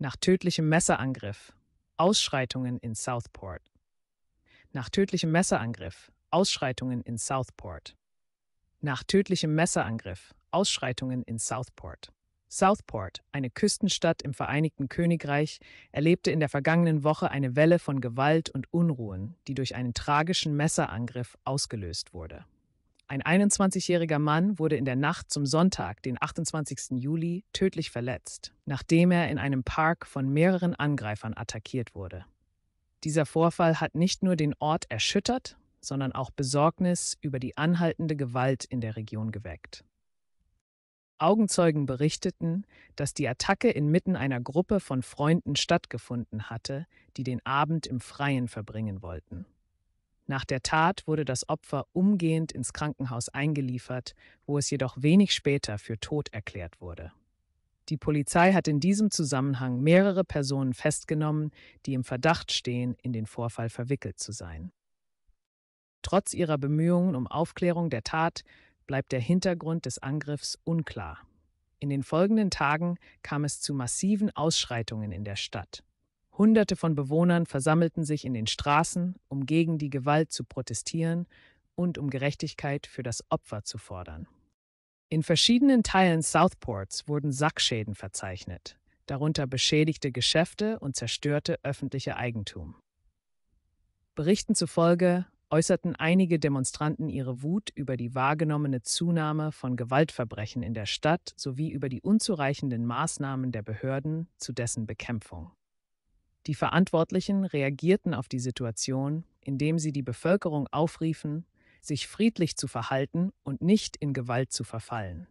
nach tödlichem Messerangriff, Ausschreitungen in Southport. Nach tödlichem Messerangriff, Ausschreitungen in Southport. Nach tödlichem Messerangriff, Ausschreitungen in Southport. Southport, eine Küstenstadt im Vereinigten Königreich, erlebte in der vergangenen Woche eine Welle von Gewalt und Unruhen, die durch einen tragischen Messerangriff ausgelöst wurde. Ein 21-jähriger Mann wurde in der Nacht zum Sonntag, den 28. Juli, tödlich verletzt, nachdem er in einem Park von mehreren Angreifern attackiert wurde. Dieser Vorfall hat nicht nur den Ort erschüttert, sondern auch Besorgnis über die anhaltende Gewalt in der Region geweckt. Augenzeugen berichteten, dass die Attacke inmitten einer Gruppe von Freunden stattgefunden hatte, die den Abend im Freien verbringen wollten. Nach der Tat wurde das Opfer umgehend ins Krankenhaus eingeliefert, wo es jedoch wenig später für tot erklärt wurde. Die Polizei hat in diesem Zusammenhang mehrere Personen festgenommen, die im Verdacht stehen, in den Vorfall verwickelt zu sein. Trotz ihrer Bemühungen um Aufklärung der Tat bleibt der Hintergrund des Angriffs unklar. In den folgenden Tagen kam es zu massiven Ausschreitungen in der Stadt. Hunderte von Bewohnern versammelten sich in den Straßen, um gegen die Gewalt zu protestieren und um Gerechtigkeit für das Opfer zu fordern. In verschiedenen Teilen Southports wurden Sackschäden verzeichnet, darunter beschädigte Geschäfte und zerstörte öffentliche Eigentum. Berichten zufolge äußerten einige Demonstranten ihre Wut über die wahrgenommene Zunahme von Gewaltverbrechen in der Stadt sowie über die unzureichenden Maßnahmen der Behörden zu dessen Bekämpfung. Die Verantwortlichen reagierten auf die Situation, indem sie die Bevölkerung aufriefen, sich friedlich zu verhalten und nicht in Gewalt zu verfallen.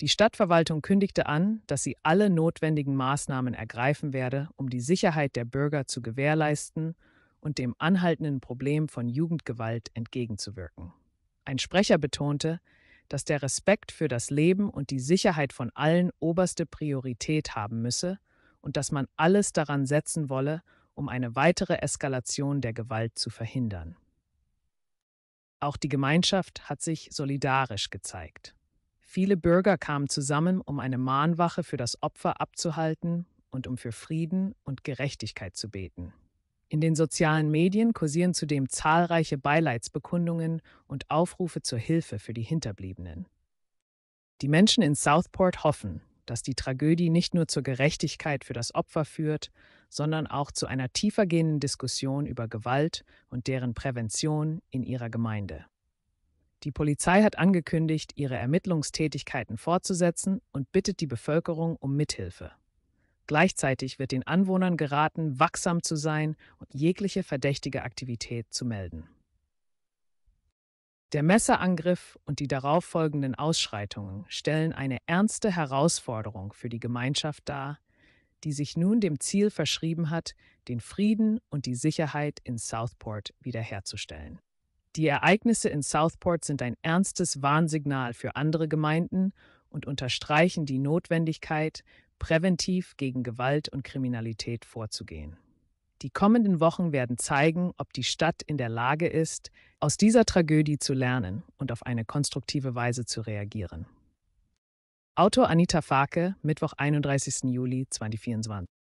Die Stadtverwaltung kündigte an, dass sie alle notwendigen Maßnahmen ergreifen werde, um die Sicherheit der Bürger zu gewährleisten und dem anhaltenden Problem von Jugendgewalt entgegenzuwirken. Ein Sprecher betonte, dass der Respekt für das Leben und die Sicherheit von allen oberste Priorität haben müsse und dass man alles daran setzen wolle, um eine weitere Eskalation der Gewalt zu verhindern. Auch die Gemeinschaft hat sich solidarisch gezeigt. Viele Bürger kamen zusammen, um eine Mahnwache für das Opfer abzuhalten und um für Frieden und Gerechtigkeit zu beten. In den sozialen Medien kursieren zudem zahlreiche Beileidsbekundungen und Aufrufe zur Hilfe für die Hinterbliebenen. Die Menschen in Southport hoffen, dass die Tragödie nicht nur zur Gerechtigkeit für das Opfer führt, sondern auch zu einer tiefergehenden Diskussion über Gewalt und deren Prävention in ihrer Gemeinde. Die Polizei hat angekündigt, ihre Ermittlungstätigkeiten fortzusetzen und bittet die Bevölkerung um Mithilfe. Gleichzeitig wird den Anwohnern geraten, wachsam zu sein und jegliche verdächtige Aktivität zu melden. Der Messerangriff und die darauffolgenden Ausschreitungen stellen eine ernste Herausforderung für die Gemeinschaft dar, die sich nun dem Ziel verschrieben hat, den Frieden und die Sicherheit in Southport wiederherzustellen. Die Ereignisse in Southport sind ein ernstes Warnsignal für andere Gemeinden und unterstreichen die Notwendigkeit, präventiv gegen Gewalt und Kriminalität vorzugehen. Die kommenden Wochen werden zeigen, ob die Stadt in der Lage ist, aus dieser Tragödie zu lernen und auf eine konstruktive Weise zu reagieren. Autor Anita Farke, Mittwoch, 31. Juli 2024.